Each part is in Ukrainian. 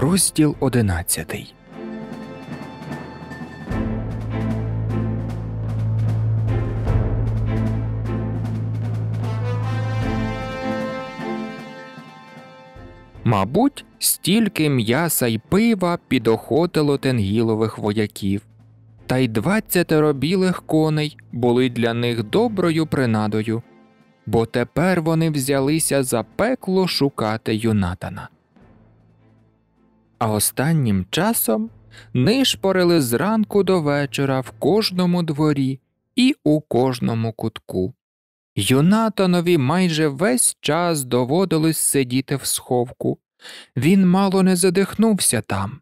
Розділ 11 Мабуть, стільки м'яса й пива підохотило тенгілових вояків, та й двадцятеро білих коней були для них доброю принадою, бо тепер вони взялися за пекло шукати юнатана а останнім часом нишпорили зранку до вечора в кожному дворі і у кожному кутку. Юнатанові майже весь час доводилось сидіти в сховку. Він мало не задихнувся там.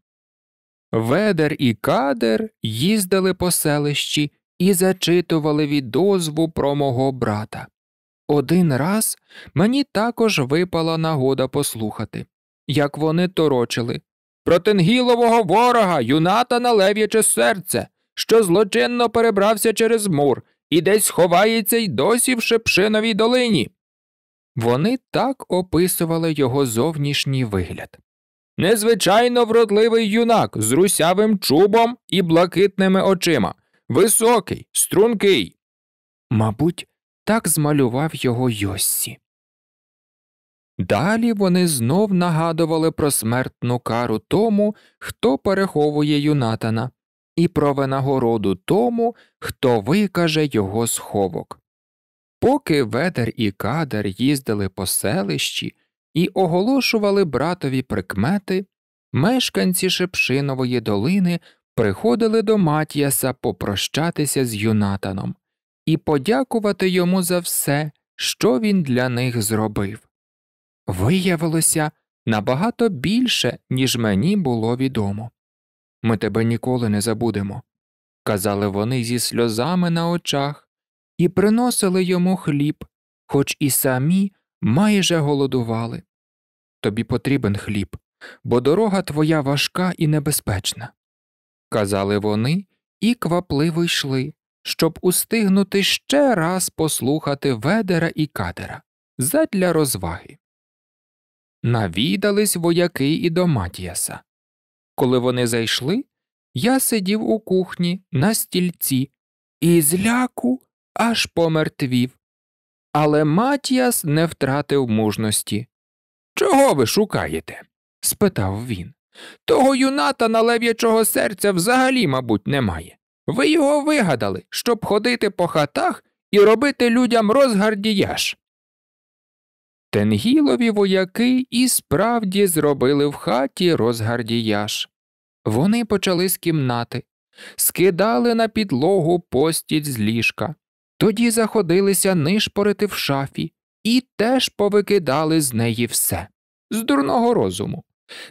Ведер і кадер їздили по селищі і зачитували відозву про мого брата. Один раз мені також випала нагода послухати, як вони торочили, Протингілового ворога, юната на лев'яче серце, що злочинно перебрався через мур і десь ховається й досі в Шепшиновій долині. Вони так описували його зовнішній вигляд. Незвичайно вродливий юнак з русявим чубом і блакитними очима, високий, стрункий. Мабуть, так змалював його Йоссі. Далі вони знов нагадували про смертну кару тому, хто переховує юнатана, і про винагороду тому, хто викаже його сховок. Поки ведер і кадер їздили по селищі і оголошували братові прикмети, мешканці Шепшинової долини приходили до Матіаса попрощатися з юнатаном і подякувати йому за все, що він для них зробив. Виявилося набагато більше, ніж мені було відомо. Ми тебе ніколи не забудемо, казали вони зі сльозами на очах і приносили йому хліб, хоч і самі майже голодували. Тобі потрібен хліб, бо дорога твоя важка і небезпечна. Казали вони і квапливо йшли, щоб устигнути ще раз послухати ведера і катера задля розваги навідались вояки і до Матіаса. Коли вони зайшли, я сидів у кухні на стільці і зляку аж помертвів. Але Матіас не втратив мужності. Чого ви шукаєте? спитав він. Того юната на лев'ячого серця взагалі, мабуть, немає. Ви його вигадали, щоб ходити по хатах і робити людям розгардіяж. Тенгілові вояки і справді зробили в хаті розгардіяш. Вони почали з кімнати, скидали на підлогу постіль з ліжка, тоді заходилися нишпорити в шафі і теж повикидали з неї все. З дурного розуму.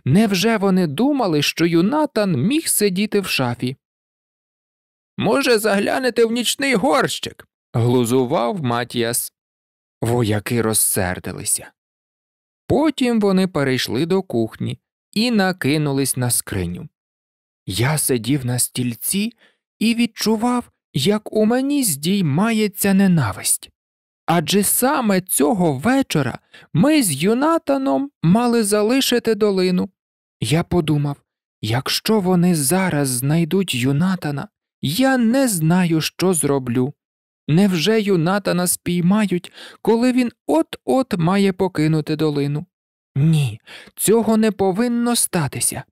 Невже вони думали, що юнатан міг сидіти в шафі? Може, заглянете в нічний горщик? глузував Матіас. Вояки розсердилися. Потім вони перейшли до кухні і накинулись на скриню. Я сидів на стільці і відчував, як у мені здіймається ненависть. Адже саме цього вечора ми з Юнатаном мали залишити долину. Я подумав, якщо вони зараз знайдуть Юнатана, я не знаю, що зроблю. Невже юнатана спіймають, коли він от-от має покинути долину? Ні, цього не повинно статися.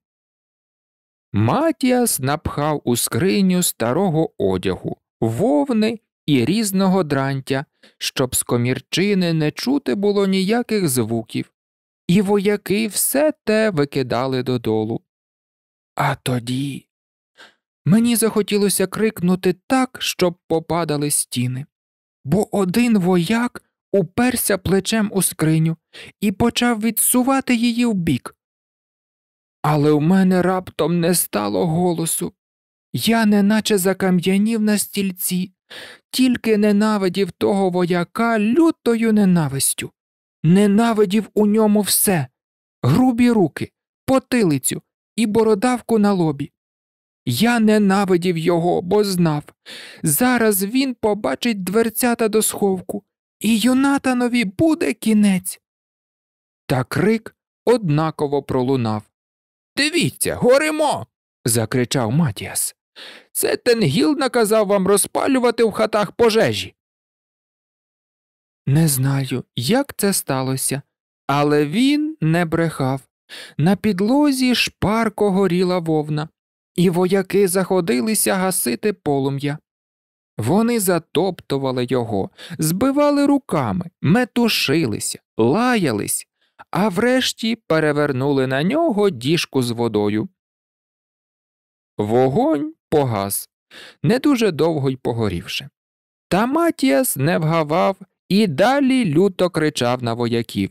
Матіас напхав у скриню старого одягу, вовни і різного дрантя, щоб з комірчини не чути було ніяких звуків, і вояки все те викидали додолу. А тоді Мені захотілося крикнути так, щоб попадали стіни, бо один вояк уперся плечем у скриню і почав відсувати її вбік. Але в мене раптом не стало голосу. Я неначе закам'янів на стільці, тільки ненавидів того вояка лютою ненавистю. Ненавидів у ньому все грубі руки, потилицю і бородавку на лобі. Я ненавидів його, бо знав. Зараз він побачить дверцята до сховку, і Юнатанові буде кінець. Та крик однаково пролунав. Дивіться, горимо. закричав Матіас. Це Тенгіл наказав вам розпалювати в хатах пожежі. Не знаю, як це сталося, але він не брехав. На підлозі шпарко горіла вовна, і вояки заходилися гасити полум'я. Вони затоптували його, збивали руками, метушилися, лаялись, а врешті перевернули на нього діжку з водою. Вогонь погас, не дуже довго й погорівши. Та Матіас не вгавав і далі люто кричав на вояків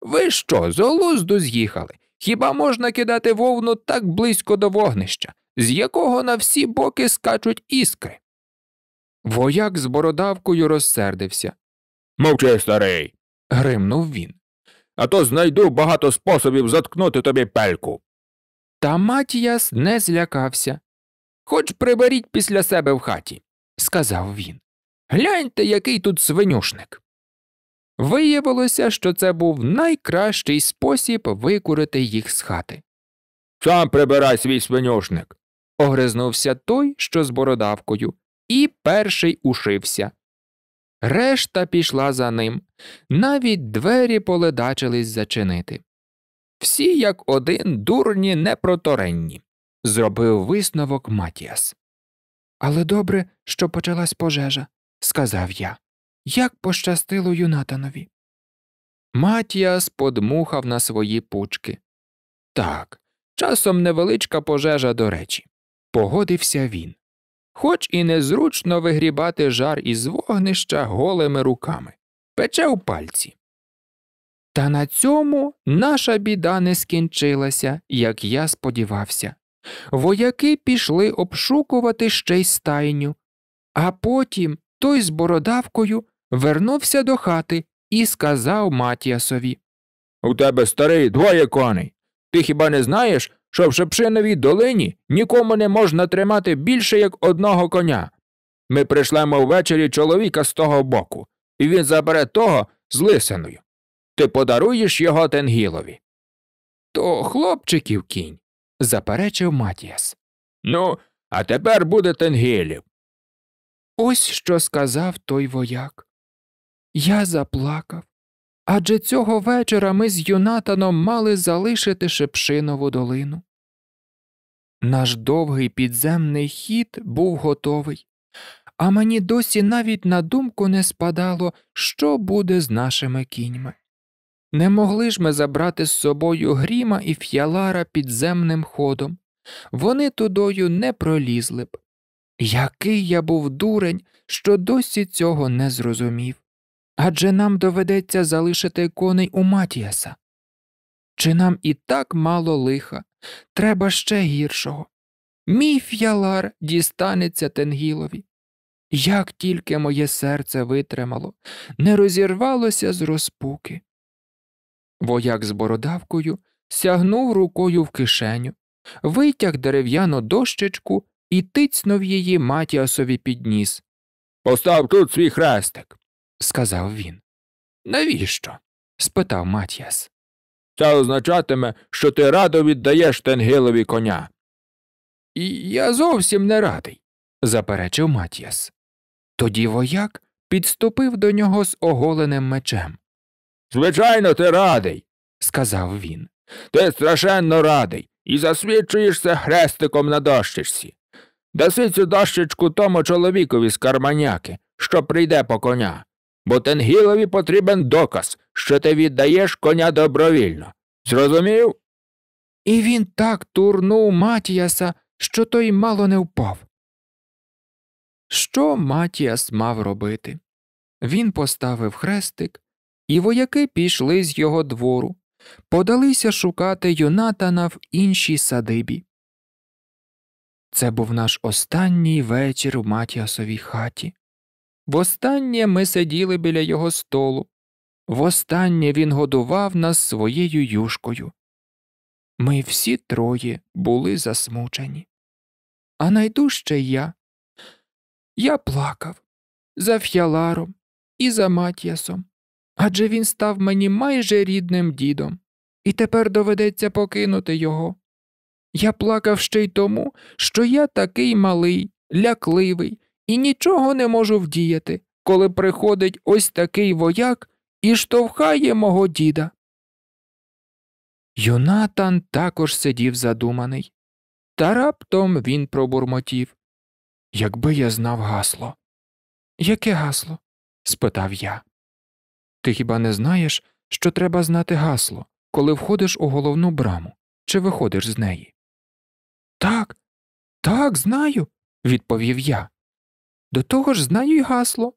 Ви що, з олузду з'їхали? Хіба можна кидати вовну так близько до вогнища? з якого на всі боки скачуть іскри. Вояк з бородавкою розсердився. Мовчи, старий. гримнув він. А то знайду багато способів заткнути тобі пельку. Та Матіяс не злякався. Хоч приберіть після себе в хаті, сказав він. Гляньте, який тут свинюшник. Виявилося, що це був найкращий спосіб викурити їх з хати. Сам прибирай свій свинюшник, огризнувся той, що з бородавкою, і перший ушився. Решта пішла за ним, навіть двері поледачились зачинити. Всі, як один, дурні, непроторенні, зробив висновок Матіас. Але добре, що почалась пожежа, сказав я. Як пощастило юнатанові. Матіас подмухав на свої пучки. Так, часом невеличка пожежа до речі погодився він, хоч і незручно вигрібати жар із вогнища голими руками, пече у пальці. Та на цьому наша біда не скінчилася, як я сподівався. Вояки пішли обшукувати ще й стайню, а потім той з бородавкою вернувся до хати і сказав Матіасові У тебе старий двоє коней. Ти хіба не знаєш, що в Шепшиновій долині нікому не можна тримати більше як одного коня. Ми пришлемо ввечері чоловіка з того боку, і він забере того з лисиною. Ти подаруєш його тенгілові. То хлопчиків кінь, заперечив Матіас. Ну, а тепер буде тенгілів. Ось що сказав той вояк. Я заплакав. Адже цього вечора ми з Юнатаном мали залишити Шепшинову долину. Наш довгий підземний хід був готовий, а мені досі навіть на думку не спадало, що буде з нашими кіньми. Не могли ж ми забрати з собою гріма і ф'ялара підземним ходом. Вони тудою не пролізли б. Який я був дурень, що досі цього не зрозумів адже нам доведеться залишити коней у Матіаса. Чи нам і так мало лиха, треба ще гіршого. Мій ф'ялар дістанеться Тенгілові. Як тільки моє серце витримало, не розірвалося з розпуки. Вояк з бородавкою сягнув рукою в кишеню, витяг дерев'яну дощечку і тицьнув її матіасові під ніс. Постав тут свій хрестик сказав він. Навіщо? спитав Матіас. Це означатиме, що ти радо віддаєш тенгилові коня. І я зовсім не радий, заперечив Матіас. Тоді вояк підступив до нього з оголеним мечем. Звичайно, ти радий, сказав він. Ти страшенно радий і засвідчуєшся хрестиком на дощечці. Даси цю дощечку тому чоловікові з карманяки, що прийде по коня. Бо Тенгілові потрібен доказ, що ти віддаєш коня добровільно. Зрозумів? І він так турнув Матіаса, що той мало не впав. Що Матіас мав робити? Він поставив хрестик, і вояки пішли з його двору, подалися шукати Юнатана в іншій садибі. Це був наш останній вечір в Матіасовій хаті. Востаннє ми сиділи біля його столу, востаннє він годував нас своєю юшкою. Ми всі троє були засмучені. А найдужче я. Я плакав за ф'яларом і за Мат'ясом, адже він став мені майже рідним дідом, і тепер доведеться покинути його. Я плакав ще й тому, що я такий малий, лякливий, і нічого не можу вдіяти, коли приходить ось такий вояк і штовхає мого діда. Юнатан також сидів задуманий, та раптом він пробурмотів. Якби я знав гасло. Яке гасло? спитав я. Ти хіба не знаєш, що треба знати гасло, коли входиш у головну браму чи виходиш з неї? Так, так, знаю, відповів я. До того ж знаю й гасло.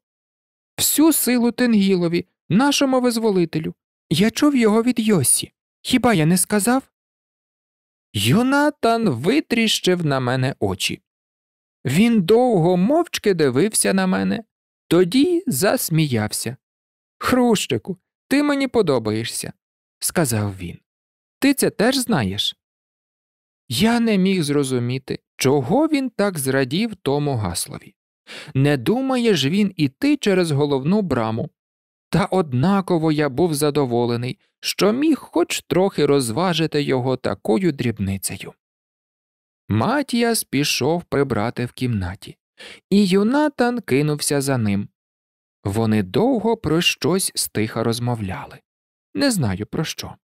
Всю силу Тенгілові, нашому визволителю. Я чув його від Йосі. Хіба я не сказав? Юнатан витріщив на мене очі. Він довго мовчки дивився на мене, тоді засміявся. Хрущику, ти мені подобаєшся, сказав він. Ти це теж знаєш? Я не міг зрозуміти, чого він так зрадів тому гаслові. Не думає ж він іти через головну браму. Та однаково я був задоволений, що міг хоч трохи розважити його такою дрібницею. Матіас пішов прибрати в кімнаті, і юнатан кинувся за ним. Вони довго про щось стиха розмовляли. Не знаю про що.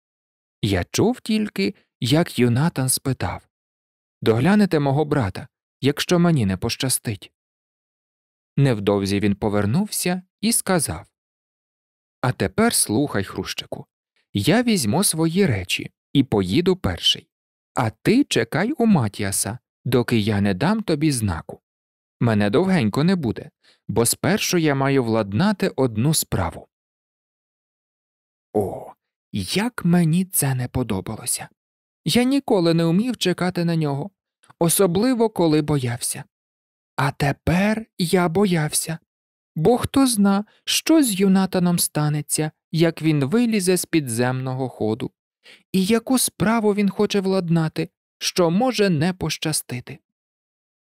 Я чув тільки, як юнатан спитав Доглянете мого брата, якщо мені не пощастить. Невдовзі він повернувся і сказав А тепер слухай, Хрущику, я візьму свої речі і поїду перший. А ти чекай у Матіаса, доки я не дам тобі знаку. Мене довгенько не буде, бо спершу я маю владнати одну справу. О, як мені це не подобалося. Я ніколи не умів чекати на нього, особливо коли боявся. А тепер я боявся. Бо хто зна, що з юнатаном станеться, як він вилізе з підземного ходу, і яку справу він хоче владнати, що може не пощастити.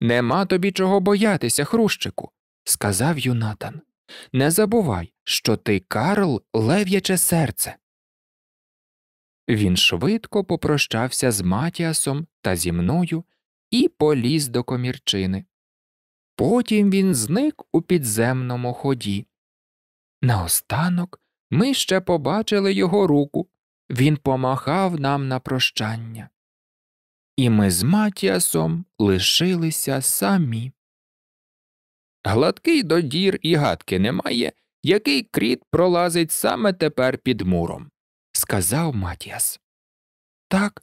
Нема тобі чого боятися, хрущику, сказав юнатан. Не забувай, що ти, Карл, лев'яче серце. Він швидко попрощався з Матіасом та зі мною і поліз до комірчини. Потім він зник у підземному ході. Наостанок ми ще побачили його руку. Він помахав нам на прощання. І ми з Матіасом лишилися самі. Гладкий додір і гадки немає, який кріт пролазить саме тепер під муром, сказав Матіас. Так,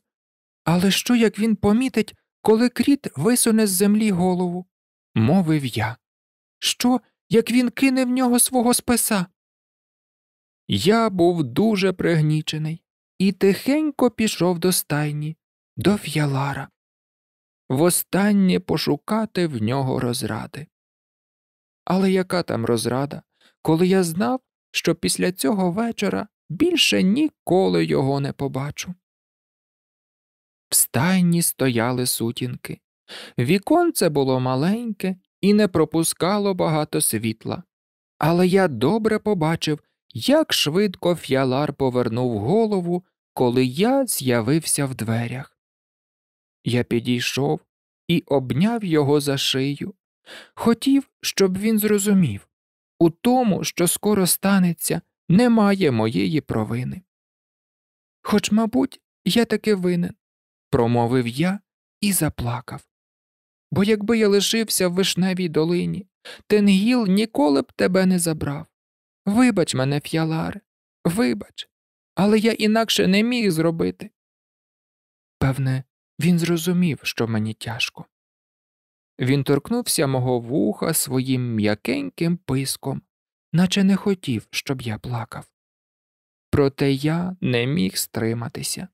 але що як він помітить, коли кріт висуне з землі голову? мовив я. Що, як він кине в нього свого списа? Я був дуже пригнічений і тихенько пішов до стайні, до ф'ялара, востаннє пошукати в нього розради. Але яка там розрада, коли я знав, що після цього вечора більше ніколи його не побачу? В стайні стояли сутінки, Віконце було маленьке і не пропускало багато світла. Але я добре побачив, як швидко фіалар повернув голову, коли я з'явився в дверях. Я підійшов і обняв його за шию. Хотів, щоб він зрозумів у тому, що скоро станеться, немає моєї провини. Хоч, мабуть, я таки винен, промовив я і заплакав бо якби я лишився в вишневій долині, Тенгіл ніколи б тебе не забрав. Вибач мене, ф'яларе, вибач, але я інакше не міг зробити. Певне, він зрозумів, що мені тяжко. Він торкнувся мого вуха своїм м'якеньким писком, наче не хотів, щоб я плакав. Проте я не міг стриматися.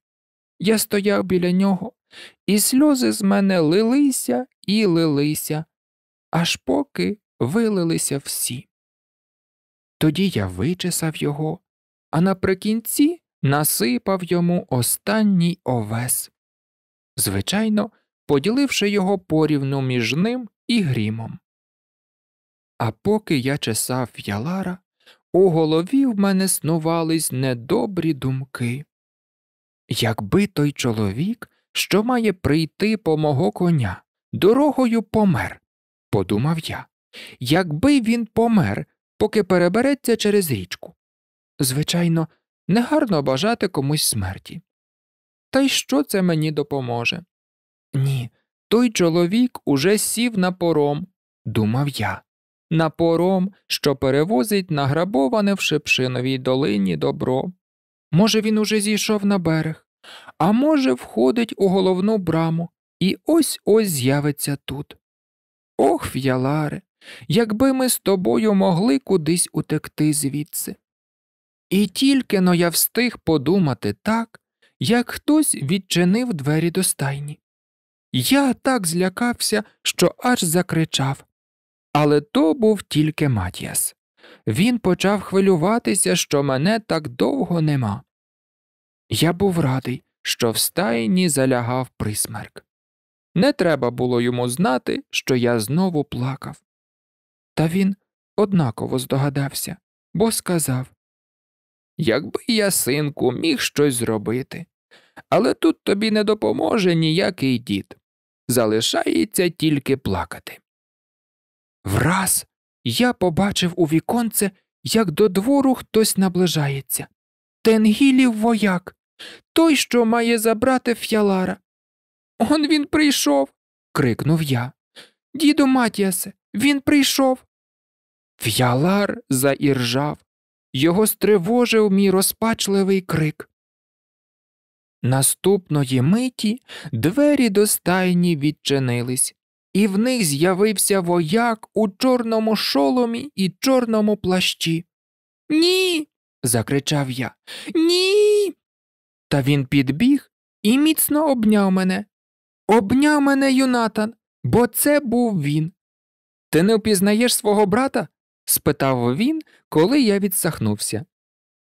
Я стояв біля нього, і сльози з мене лилися і лилися, аж поки вилилися всі. Тоді я вичесав його, а наприкінці насипав йому останній овес, звичайно, поділивши його порівну між ним і грімом. А поки я чесав ялара, у голові в мене снувались недобрі думки. Якби той чоловік що має прийти по мого коня, дорогою помер, подумав я. Якби він помер, поки перебереться через річку. Звичайно, негарно бажати комусь смерті. Та й що це мені допоможе? Ні, той чоловік уже сів на пором, думав я, на пором, що перевозить награбоване в Шепшиновій долині добро. Може, він уже зійшов на берег а може, входить у головну браму і ось ось з'явиться тут. Ох, ф'яларе, якби ми з тобою могли кудись утекти звідси. І тільки но я встиг подумати так, як хтось відчинив двері до стайні. Я так злякався, що аж закричав. Але то був тільки Матіас. Він почав хвилюватися, що мене так довго нема. Я був радий, що в стайні залягав присмерк. Не треба було йому знати, що я знову плакав. Та він однаково здогадався, бо сказав Якби я, синку, міг щось зробити, але тут тобі не допоможе ніякий дід. Залишається тільки плакати. Враз я побачив у віконце, як до двору хтось наближається. Тенгілів вояк той, що має забрати ф'ялара. Он він прийшов. крикнув я. Діду Матіасе, він прийшов. Ф'ялар заіржав. Його стривожив мій розпачливий крик. Наступної миті двері до стайні відчинились, і в них з'явився вояк у чорному шоломі і чорному плащі. Ні. закричав я. Ні. Та він підбіг і міцно обняв мене. Обняв мене, Юнатан, бо це був він. Ти не впізнаєш свого брата? спитав він, коли я відсахнувся.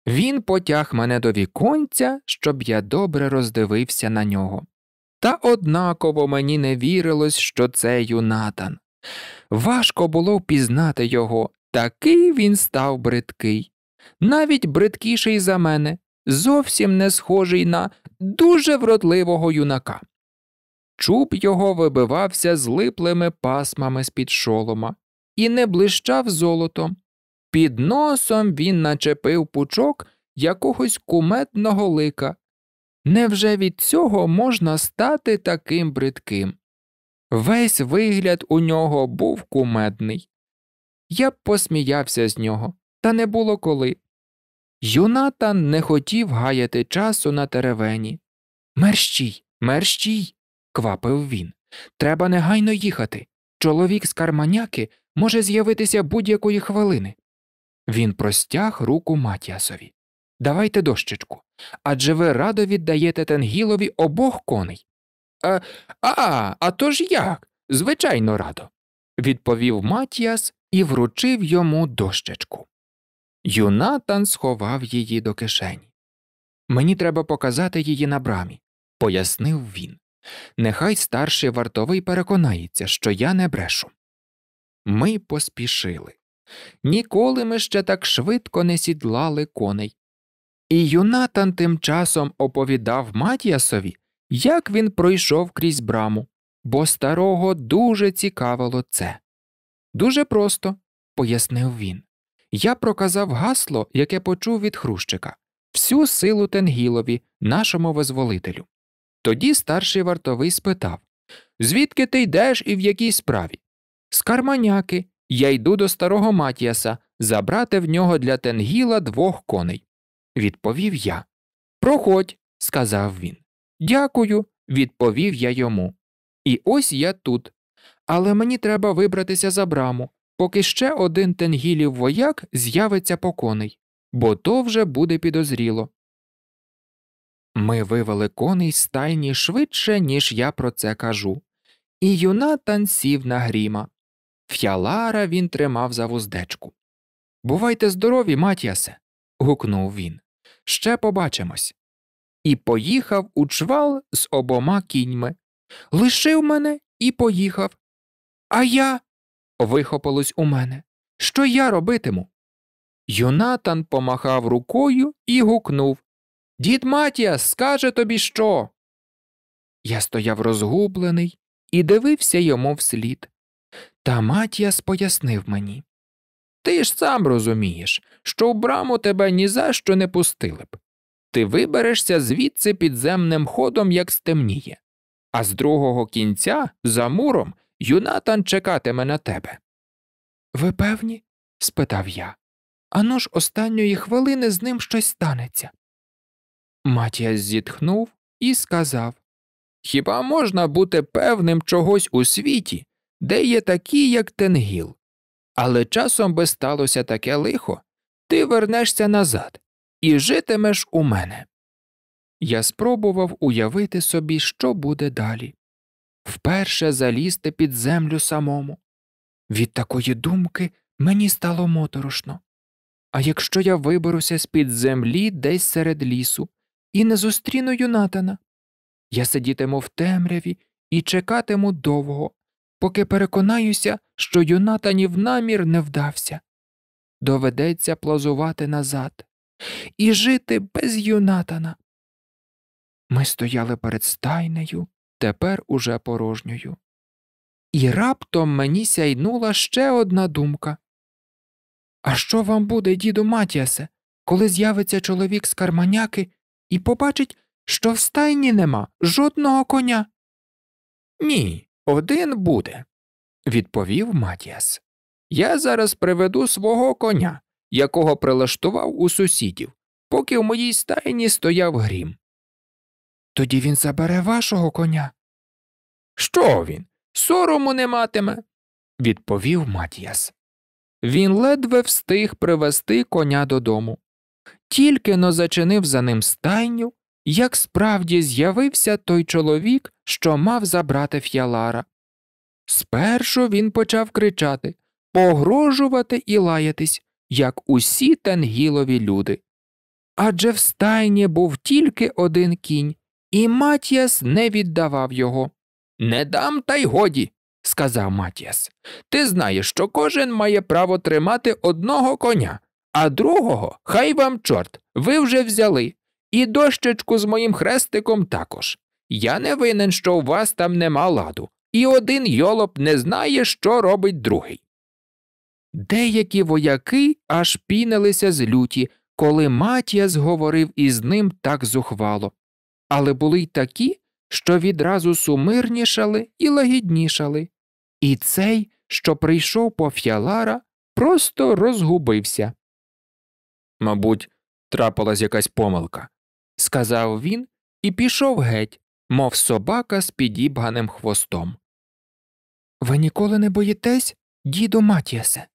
Він потяг мене до віконця, щоб я добре роздивився на нього. Та однаково мені не вірилось, що це юнатан. Важко було впізнати його, такий він став бридкий, навіть бридкіший за мене, зовсім не схожий на дуже вродливого юнака. Чуб його вибивався злиплими пасмами з під шолома і не блищав золотом. Під носом він начепив пучок якогось кумедного лика. Невже від цього можна стати таким бридким? Весь вигляд у нього був кумедний. Я б посміявся з нього, та не було коли. Юнатан не хотів гаяти часу на теревені. Мерщій, мерщій, квапив він. Треба негайно їхати. Чоловік з карманяки може з'явитися будь-якої хвилини. Він простяг руку Матіасові. Давайте дощечку. Адже ви радо віддаєте Тенгілові обох коней. А, а, а то ж як? Звичайно, радо, відповів Матіас і вручив йому дощечку. Юнатан сховав її до кишені. Мені треба показати її на брамі, пояснив він. Нехай старший вартовий переконається, що я не брешу. Ми поспішили. Ніколи ми ще так швидко не сідлали коней. І юнатан тим часом оповідав Матіасові, як він пройшов крізь браму, бо старого дуже цікавило це. Дуже просто, пояснив він. Я проказав гасло, яке почув від Хрущика всю силу Тенгілові, нашому визволителю. Тоді старший вартовий спитав Звідки ти йдеш і в якій справі? З карманяки. Я йду до старого Матіаса забрати в нього для Тенгіла двох коней. Відповів я. Проходь, сказав він. Дякую, відповів я йому. І ось я тут. Але мені треба вибратися за браму поки ще один тенгілів вояк з'явиться по коней, бо то вже буде підозріло. Ми вивели коней з стайні швидше, ніж я про це кажу, і юна танців на гріма. Ф'ялара він тримав за вуздечку. Бувайте здорові, матіасе. гукнув він. Ще побачимось. І поїхав у чвал з обома кіньми. Лишив мене і поїхав. А я вихопилось у мене. Що я робитиму? Юнатан помахав рукою і гукнув Дід Матіас скаже тобі що. Я стояв розгублений і дивився йому вслід. Та Матіас пояснив мені Ти ж сам розумієш, що в браму тебе ні за що не пустили б. Ти виберешся звідси підземним ходом, як стемніє, а з другого кінця за муром Юнатан чекатиме на тебе. Ви певні? спитав я. Ану ж останньої хвилини з ним щось станеться. Матія зітхнув і сказав Хіба можна бути певним чогось у світі, де є такі, як тенгіл? Але часом би сталося таке лихо, ти вернешся назад і житимеш у мене. Я спробував уявити собі, що буде далі вперше залізти під землю самому. Від такої думки мені стало моторошно. А якщо я виберуся з під землі десь серед лісу і не зустріну Юнатана, я сидітиму в темряві і чекатиму довго, поки переконаюся, що юнатанів намір не вдався. Доведеться плазувати назад і жити без юнатана. Ми стояли перед стайнею тепер уже порожньою. І раптом мені сяйнула ще одна думка. А що вам буде, діду Матіасе, коли з'явиться чоловік з карманяки і побачить, що в стайні нема жодного коня? Ні, один буде, відповів Матіас. Я зараз приведу свого коня, якого прилаштував у сусідів, поки в моїй стайні стояв грім. Тоді він забере вашого коня. Що він? Сорому не матиме, відповів Матіас. Він ледве встиг привести коня додому. Тільки но зачинив за ним стайню, як справді з'явився той чоловік, що мав забрати ф'ялара. Спершу він почав кричати, погрожувати і лаятись, як усі тенгілові люди. Адже в стайні був тільки один кінь, і Матіас не віддавав його. Не дам, та й годі, сказав Матіас. Ти знаєш, що кожен має право тримати одного коня, а другого хай вам чорт, ви вже взяли, і дощечку з моїм хрестиком також. Я не винен, що у вас там нема ладу, і один йолоп не знає, що робить другий. Деякі вояки аж пінилися з люті, коли Матіас говорив із ним так зухвало але були й такі, що відразу сумирнішали і лагіднішали. І цей, що прийшов по фіалара, просто розгубився. Мабуть, трапилась якась помилка, сказав він і пішов геть, мов собака з підібганим хвостом. Ви ніколи не боїтесь, діду Матіасе?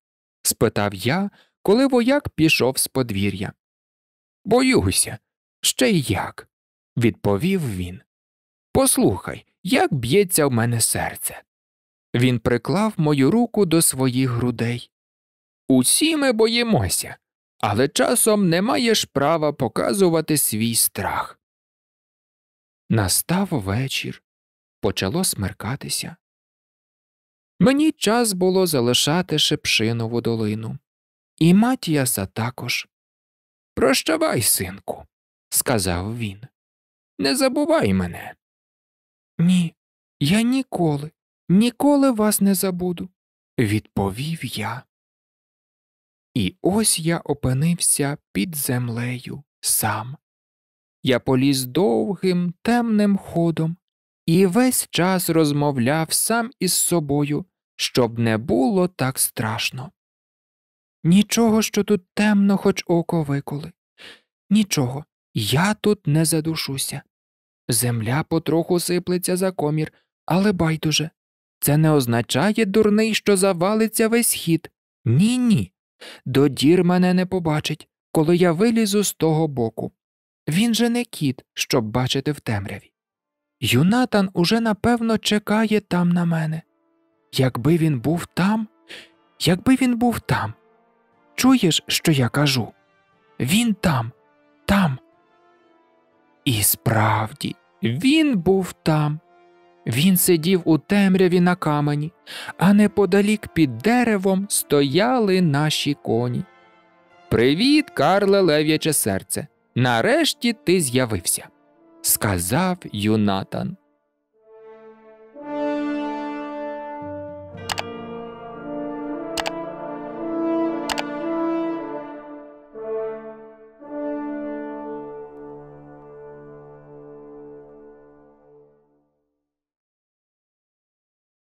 спитав я, коли вояк пішов з подвір'я. Боюся, ще й як відповів він. Послухай, як б'ється в мене серце. Він приклав мою руку до своїх грудей. Усі ми боїмося, але часом не маєш права показувати свій страх. Настав вечір, почало смеркатися. Мені час було залишати шепшинову долину, і Матіаса також. Прощавай, синку, сказав він. Не забувай мене. Ні, я ніколи, ніколи вас не забуду, відповів я. І ось я опинився під землею сам. Я поліз довгим, темним ходом і весь час розмовляв сам із собою, щоб не було так страшно. Нічого, що тут темно, хоч око виколи, нічого, я тут не задушуся. Земля потроху сиплеться за комір, але байдуже. Це не означає, дурний, що завалиться весь хід. Ні ні. До дір мене не побачить, коли я вилізу з того боку. Він же не кіт, щоб бачити в темряві. Юнатан уже напевно чекає там на мене. Якби він був там, якби він був там. Чуєш, що я кажу? Він там, там. І справді, він був там. Він сидів у темряві на камені, а неподалік під деревом стояли наші коні. Привіт, Карле Лев'яче серце! Нарешті ти з'явився, сказав Юнатан.